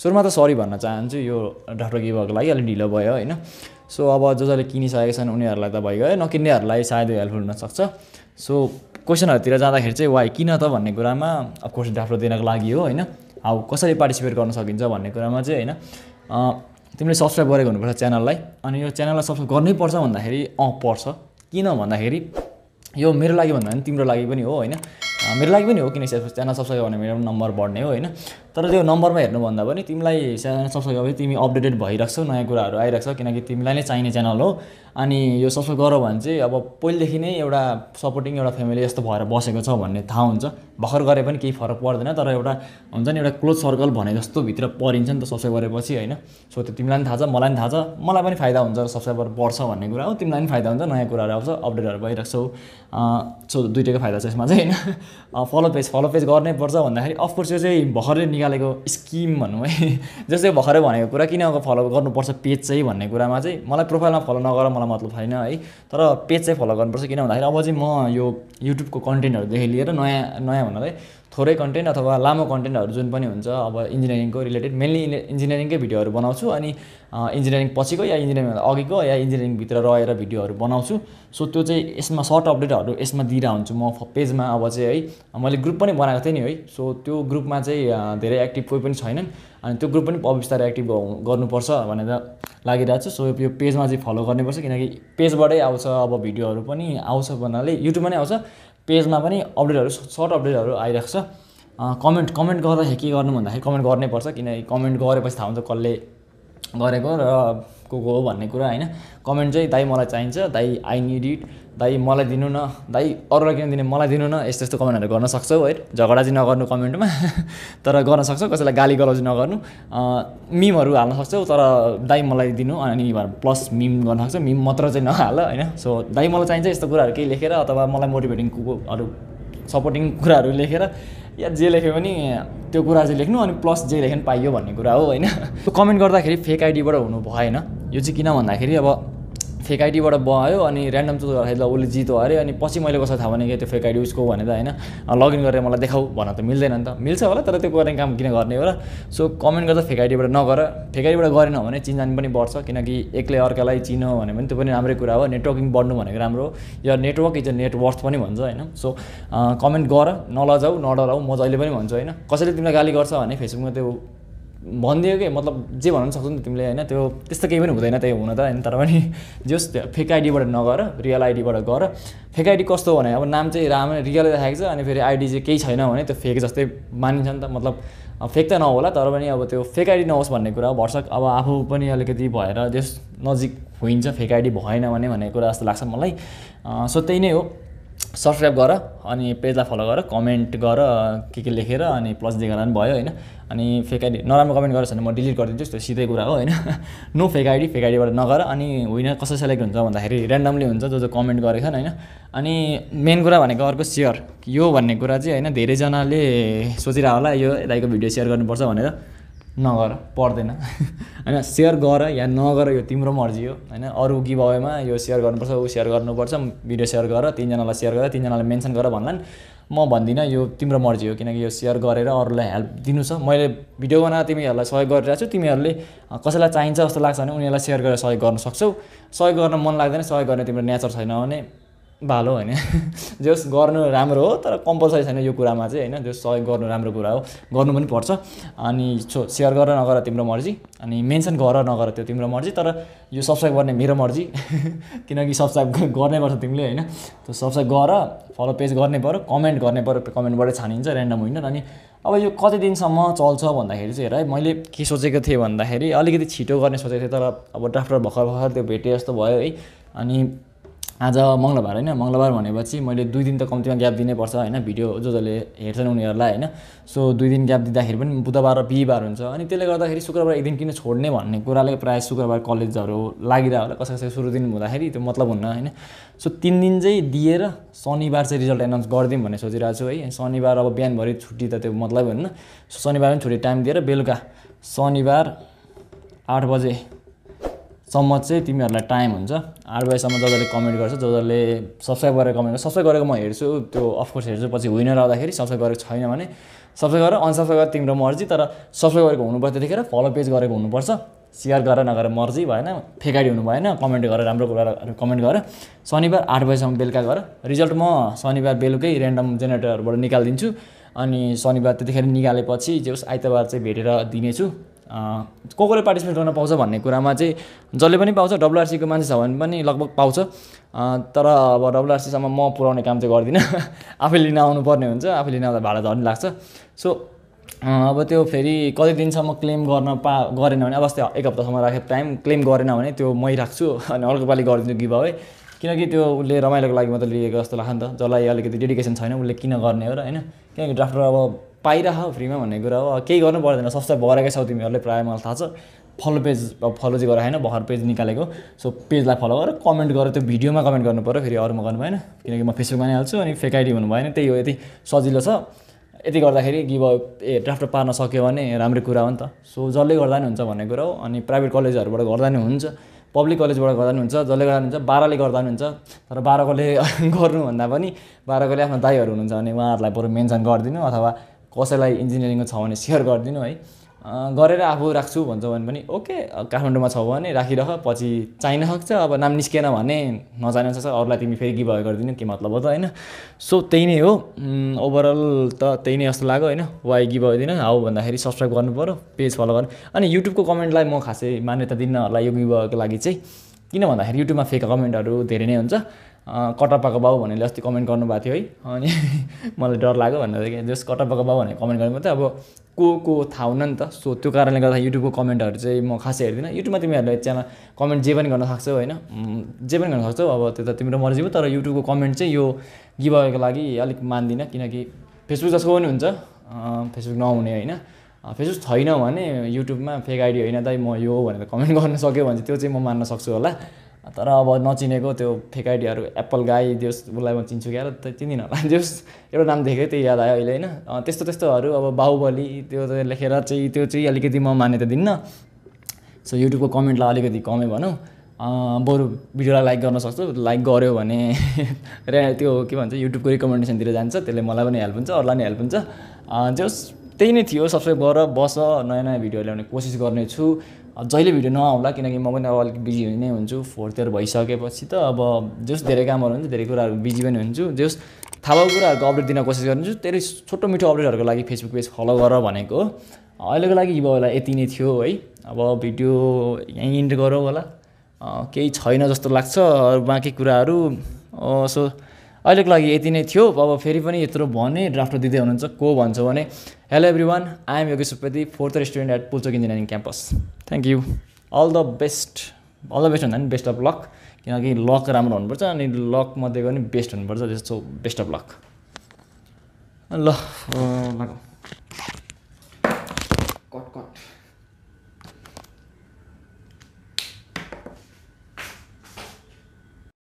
सुरुमा त सरी भन्न चाहन्छु यो डाक्टर गिभको लागि अलिक ढिलो भयो होइन सो अब जो जसले किनिसकेका छन् उनीहरूलाई त भइगयो नकिन्नेहरूलाई सायद हेल्पफुल हुनसक्छ सो क्वेसनहरूतिर जाँदाखेरि चाहिँ वाइ किन त भन्ने कुरामा अफकोर्स डाक्टर दिनको लागि हो होइन अब कसरी पार्टिसिपेट गर्न सकिन्छ भन्ने कुरामा चाहिँ होइन तिमीले सब्सक्राइब गरेको हुनुपर्छ च्यानललाई अनि यो च्यानललाई सब्सक्राइब गर्नै पर्छ भन्दाखेरि अँ पर्छ किन भन्दाखेरि यो मेरो लागि भन्दा पनि तिम्रो लागि पनि हो होइन मेरो लागि पनि हो किन च्यानल सब्सक्राइब भने मेरो नम्बर बढ्ने हो होइन तर त्यो नम्बरमा हेर्नुभन्दा पनि तिमीलाई च्यानल सब्सक्राइब गरे तिमी अपडेटेड भइरहेको छौ नयाँ कुराहरू आइरहेको छ किनकि तिमीलाई नै चाहिने च्यानल हो अनि यो सब्सक्राइब गर भने चाहिँ अब पहिलेदेखि नै एउटा सपोर्टिङ एउटा फ्यामिली यस्तो भएर बसेको छ भन्ने थाहा हुन्छ भर्खर गरे पनि केही फरक पर्दैन तर एउटा हुन्छ नि एउटा क्लोज सर्कल भने जस्तो भित्र परिन्छ नि त सब्सक्राइब गरेपछि होइन सो त्यो तिमीलाई पनि थाहा छ मलाई पनि थाहा छ मलाई पनि फाइदा हुन्छ सब्सक्राइबर बढ्छ भन्ने कुरा हो तिमीलाई पनि फाइदा हुन्छ नयाँ कुराहरू आउँछ अपडेटहरू भइरहेको छौ सो दुइटैको फाइदा छ यसमा चाहिँ होइन फलो पेज फलो पेज गर्नै पर्छ भन्दाखेरि अफकोर्स यो चाहिँ भर्खरै निकालेको स्किम भनौँ है जस्तै भर्खरै भनेको कुरा किन फलो गर्नुपर्छ पेज चाहिँ भन्ने कुरामा चाहिँ मलाई प्रोफाइलमा फलो नगर मलाई मतलब छैन है तर पेज चाहिँ फलो गर्नुपर्छ किन भन्दाखेरि अब चाहिँ म यो युट्युबको कन्टेन्टहरूदेखि लिएर नयाँ नयाँ हुनाले थोरै कन्टेन्ट अथवा लामो कन्टेन्टहरू जुन पनि हुन्छ अब इन्जिनियरिङको रिलेटेड मेन्ली इन्जिनियरिङकै भिडियोहरू बनाउँछु अनि इन्जिनियरिङ पछिको या इन्जिनियरिङ अघिको या इन्जिनियरिङभित्र रहेर भिडियोहरू बनाउँछु सो त्यो चाहिँ यसमा सर्ट अपडेटहरू यसमा हुन्छु म पेजमा अब चाहिँ है मैले ग्रुप पनि बनाएको थिएँ नि है सो त्यो ग्रुपमा चाहिँ धेरै एक्टिभ कोही पनि छैनन् अनि त्यो ग्रुप पनि अब बिस्तारै एक्टिभ गर्नुपर्छ भनेर लागिरहेको छु सो यो पेजमा चाहिँ फलो गर्नुपर्छ किनकि पेजबाटै आउँछ अब भिडियोहरू पनि आउँछ भन्नाले युट्युबमा नै आउँछ पेजमा पनि अपडेटहरू सर्ट अपडेटहरू आइरहेको छ कमेन्ट कमेन्ट गर्दाखेरि के गर्नु भन्दाखेरि कमेन्ट गर्नै पर्छ किनकि कमेन्ट गरेपछि थाहा हुन्छ कसले गरेको र को को हो भन्ने कुरा होइन कमेन्ट चाहिँ दाइ मलाई चाहिन्छ दाइ आई निड इट दाइ मलाई दिनु न दाइ अरूलाई किन दिने मलाई दिनु न यस्तो यस्तो कमेन्टहरू गर्न सक्छौ है झगडा चाहिँ नगर्नु कमेन्टमा तर गर्न सक्छौ कसैलाई गाली चाहिँ नगर्नु मिमहरू हाल्न सक्छौ तर दाइ मलाई दिनु अनि प्लस मिम गर्न सक्छौ मिम मात्र चाहिँ नहाल होइन सो दाइ मलाई चाहिन्छ यस्तो कुराहरू केही लेखेर अथवा मलाई मोटिभेटिङ कुकोहरू सपोर्टिङ कुराहरू लेखेर या जे लेख्यो भने त्यो कुरा चाहिँ लेख्नु अनि प्लस जे लेख्यो भने पाइयो भन्ने कुरा हो होइन कमेन्ट गर्दाखेरि फेक आइडीबाट हुनु भएन यो चाहिँ किन भन्दाखेरि अब फेक आइडीबाट ब आयो अनि ऱ्यान्डम चुज गर्दाखेरि ल उसले जितो अरे अनि पछि मैले कसरी थाहा भने कि त्यो फेक आइडी उसको भनेर होइन लगइन गरेर मलाई देखाऊ भन्न त मिल्दैन नि त मिल्छ होला तर त्यो गर्ने काम किन गर्ने हो र सो कमेन्ट गर्दा फेक आइडीबाट नगर फेक आइडीबाट गरेन भने चिन्जानी पनि बढ्छ किनकि एक्लै अर्कालाई चिन्यो भने पनि त्यो पनि राम्रै कुरा हो नेटवर्किङ बढ्नु भनेको राम्रो हो नेटवर्क इज अ नेटवर्थ पनि भन्छ होइन सो कमेन्ट गर नलजाऊ नडराऊ म जहिले पनि भन्छु होइन कसैले तिमीलाई गाली गर्छ भने फेसबुकमा त्यो भनिदियो कि मतलब जे भन्न सक्छौ नि तिमीले होइन त्यो त्यस्तो केही पनि हुँदैन त्यही हुन त होइन तर पनि जस फेक आइडीबाट नगर रियल आइडीबाट गर फेक आइडी कस्तो भने अब नाम चाहिँ राम्रो रियल राखेको छ अनि फेरि आइडी चाहिँ केही छैन भने त्यो फेक जस्तै मानिन्छ नि त मतलब फेक त नहोला तर पनि अब त्यो फेक आइडी नहोस् भन्ने कुरा भर्सक अब आफू पनि अलिकति भएर जस नजिक होइन्छ फेक आइडी भएन भने भन्ने कुरा जस्तो लाग्छ मलाई सो त्यही नै हो सब्सक्राइब गर अनि पेजलाई फलो गर कमेन्ट गर के के लेखेर अनि प्लस दिएर पनि भयो होइन अनि फेक आइडी नराम्रो कमेन्ट गरेछ भने म डिलिट गरिदिन्छु त्यो सिधै कुरा हो होइन नो फेक आइडी फेक आइडीबाट नगर अनि होइन कसो सेलेक्ट हुन्छ भन्दाखेरि ऱ्यान्डमली हुन्छ जो जो कमेन्ट गरेको छन् होइन अनि मेन कुरा भनेको अर्को सेयर यो भन्ने कुरा चाहिँ होइन धेरैजनाले सोचिरहेको होला यो दाइको भिडियो सेयर गर्नुपर्छ भनेर नगर पर्दैन होइन सेयर गर या नगर यो तिम्रो मर्जी हो होइन अरू भएमा यो सेयर गर्नुपर्छ ऊ सेयर गर्नुपर्छ भिडियो सेयर गर तिनजनालाई सेयर गर तिनजनालाई मेन्सन गर भन्ला म भन्दिनँ यो तिम्रो मर्जी हो किनकि यो सेयर गरेर अरूलाई हेल्प दिनु छ मैले भिडियो बनाएर तिमीहरूलाई सहयोग गरिरहेको छु तिमीहरूले कसैलाई चाहिन्छ जस्तो लाग्छ भने उनीहरूलाई सेयर गरेर सहयोग गर्न सक्छौ सहयोग गर्न मन लाग्दैन सहयोग गर्ने तिम्रो नेचर छैन भने भालो होइन जस गर्नु राम्रो हो तर कम्पलसरी छैन यो कुरामा चाहिँ होइन जस सहयोग गर्नु राम्रो कुरा हो गर्नु पनि पर्छ अनि छो सेयर गर नगर तिम्रो मर्जी अनि मेन्सन गर नगर त्यो तिम्रो मर्जी तर यो सब्सक्राइब गर्ने मेरो मर्जी किनकि सब्सक्राइब गर्नै पर्छ तिमीले होइन त्यो सब्सक्राइब गर फलो पेज गर्ने पऱ्यो कमेन्ट गर्ने पऱ्यो कमेन्टबाटै छानिन्छ ऱ्यान्डम होइन अनि अब यो कति दिनसम्म चल्छ भन्दाखेरि चाहिँ हेर है मैले के सोचेको थिएँ भन्दाखेरि अलिकति छिटो गर्ने सोचेको थिएँ तर अब ड्राफ्टर भर्खर भर्खर त्यो भेटेँ जस्तो भयो है अनि आज मङ्गलबार होइन मङ्गलबार भनेपछि मैले दुई दिन त कम्तीमा ग्याप दिनैपर्छ होइन भिडियो जो जसले हेर्छन् उनीहरूलाई होइन सो दुई दिन ग्याप दिँदाखेरि पनि बुधबार र बिहिबार हुन्छ अनि त्यसले गर्दाखेरि शुक्रबार एक दिन किन छोड्ने भन्ने कुराले प्रायः शुक्रबार कलेजहरू लागिरहेको होला कसै कसै सुरु दिन हुँदाखेरि त्यो मतलब हुन्न होइन सो तिन दिन चाहिँ दिएर शनिबार चाहिँ रिजल्ट एनाउन्स गरिदिउँ भन्ने सोचिरहेको छु है शनिबार अब बिहानभरि छुट्टी त त्यो मतलब होइन सो शनिबार पनि छुट्टी टाइम दिएर बेलुका शनिबार आठ बजे सम्म चाहिँ तिमीहरूलाई टाइम हुन्छ आठ बजीसम्म जसले कमेन्ट गर्छ जसले सब्सक्राइब गरेर कमेन्ट गर्छ सब्सक्राइब गरेको म हेर्छु त्यो अफकोर्स हेर्छु पछि विनर आउँदाखेरि सब्सक्राइब गरेको छैन भने सब्सक्राइब गरेर अनसब्सक्राइब गरेर तिम्रो मर्जी तर सब्सक्राइब गरेको हुनुपर्छ त्यतिखेर फलो पेज गरेको हुनुपर्छ सेयर गरेर नगरेर मर्जी भएन फेकाडी हुनु भएन कमेन्ट गरेर राम्रो कुरा कमेन्ट गरेर शनिबार आठ बजीसम्म बेलुका गर रिजल्ट म शनिबार बेलुकै रेन्डम जेनेरेटरबाट निकालिदिन्छु अनि शनिबार त्यतिखेर निकालेपछि जे होस् आइतबार चाहिँ भेटेर दिनेछु को कोले पार्टिसिपेट गर्न पाउँछ भन्ने कुरामा चाहिँ जसले पनि पाउँछ डब्लुआरसीको मान्छे छ भने पनि लगभग पाउँछ तर अब डब्लुआरसीसम्म म पुऱ्याउने काम चाहिँ गर्दिनँ आफै लिन आउनुपर्ने हुन्छ आफै लिन आउँदा भाडा झर्ने लाग्छ सो अब त्यो फेरि कति दिनसम्म क्लेम गर्न पा गरेन भने अब अस्ति एक हप्तासम्म राखेँ टाइम क्लेम गरेन भने त्यो मै राख्छु अनि अर्को पालि गरिदिन्छु है किनकि त्यो उसले रमाइलोको लागि मात्रै लिएको जस्तो लाग्छ नि त जसलाई अलिकति डेडिकेसन छैन उसले किन गर्ने हो र होइन किनकि ड्राफ्टर अब पाइरह फ्रीमा भन्ने कुरा हो केही गर्नु पर्दैन सस्ता भरेकै छौ तिमीहरूले प्रायः मलाई थाहा छ फलो पेज फलो चाहिँ गरेर होइन भर पेज निकालेको सो पेजलाई फलो गरेर कमेन्ट गरेर त्यो भिडियोमा कमेन्ट गर्नु पऱ्यो फेरि अरूमा गर्नु भएन किनकि म फेसबुकमा नै हाल्छु अनि फेक आइडी हुनु भएन त्यही हो यति सजिलो छ यति गर्दाखेरि गिभ ए ड्राफ्ट पार्न सक्यो भने राम्रो कुरा हो नि त सो जसले गर्दा नि हुन्छ भन्ने कुरा हो अनि प्राइभेट कलेजहरूबाट गर्दा नि हुन्छ पब्लिक कलेजबाट गर्दा नि हुन्छ जसले गर्दा नि हुन्छ बाह्रले गर्दा नि हुन्छ तर बाह्रकोले गर्नुभन्दा पनि बाह्रकोले आफ्नो दाईहरू हुनुहुन्छ भने उहाँहरूलाई बरु मेन्सन गरिदिनु अथवा कसैलाई इन्जिनियरिङको छ भने सेयर गरिदिनु है गरेर आफू राख्छु भन्छौ भने पनि ओके काठमाडौँमा छ भने राखिरह पछि चाहिन सक्छ अब नाम निस्केन भने नजान सक्छ अरूलाई तिमी फेरि गिभ गरिदिनु के मतलब हो त होइन सो त्यही नै हो ओभरअल त त्यही नै जस्तो लाग्यो होइन वाइ गिभ गरिदिन हाउ भन्दाखेरि सब्सक्राइब गर्नुपऱ्यो पेज फलो गर्नु अनि युट्युबको कमेन्टलाई म खासै मान्यता दिनहरूलाई यो गिभको लागि चाहिँ किन भन्दाखेरि युट्युबमा फेक कमेन्टहरू धेरै नै हुन्छ कटप्पाको बाउ भनेर अस्ति कमेन्ट गर्नुभएको थियो है अनि मलाई डर लाग्यो भनेर जस कटप्पाको बाउ भनेर कमेन्ट गर्नु मात्रै अब को को थाहा हुन नि त सो त्यो कारणले गर्दा युट्युबको कमेन्टहरू चाहिँ म खासै हेर्दिनँ युट्युबमा तिमीहरूले च्यानल कमेन्ट जे पनि गर्न सक्छौ होइन जे पनि गर्न सक्छौ अब त्यो त तिम्रो मर्जी हो तर युट्युबको कमेन्ट चाहिँ यो गिभावेको लागि अलिक मान्दिनँ किनकि फेसबुक जसको पनि हुन्छ फेसबुक नहुने होइन फेसबुक छैन भने युट्युबमा फेक आइडी होइन दाइ म यो भनेर कमेन्ट गर्न सक्यो भने चाहिँ त्यो चाहिँ म मान्न सक्छु होला तर अब नचिनेको त्यो फेक आइडियाहरू एप्पल गाई दियोस् उसलाई म चिन्छु क्या र चिन्दिनँ होला दियोस् एउटा नाम देखेँ त्यही याद आयो अहिले होइन त्यस्तो त्यस्तोहरू अब बाहुबली त्यो लेखेर चाहिँ त्यो चाहिँ अलिकति म मान्यता दिन्न सो युट्युबको कमेन्टलाई अलिकति कमै भनौँ बरु भिडियोलाई लाइक गर्न सक्छु लाइक गऱ्यो भने र त्यो के भन्छ युट्युबको रिकमेन्डेसनतिर जान्छ त्यसले मलाई पनि हेल्प हुन्छ अरूलाई पनि हेल्प हुन्छ जस त्यही नै थियो सब्सक्राइब गर बस नयाँ नयाँ भिडियो ल्याउने कोसिस गर्नेछु जहिले भिडियो नआउला किनकि म पनि अब अलिक बिजी नै हुन्छु फोर्थ इयर भइसकेपछि त अब जस धेरै कामहरू हुन्छ धेरै कुराहरू बिजी पनि हुन्छु जस थाहा भएको कुराहरूको अपडेट दिन कोसिस गर्छु धेरै छोटो मिठो अपडेटहरूको लागि फेसबुक पेज फलो गर भनेको अहिलेको लागि युवाहरूलाई यति नै थियो है अब भिडियो यहीँ इन्ड गरौँ होला केही छैन जस्तो लाग्छ बाँकी कुराहरू सो अहिलेको लागि यति नै थियो अब फेरि पनि यत्रो भने ड्राफ्ट दिँदै हुनुहुन्छ को भन्छ भने hello everyone I'm Yogesh Supedi fourth student at Pulchowk engineering campus thank you all the best all the best हुँदा पनि बेस्ट अफ लक किनकि लक राम्रो हुनुपर्छ अनि लक पनि बेस्ट हुनुपर्छ जस्तो बेस्ट अफ लक ल लगाऊ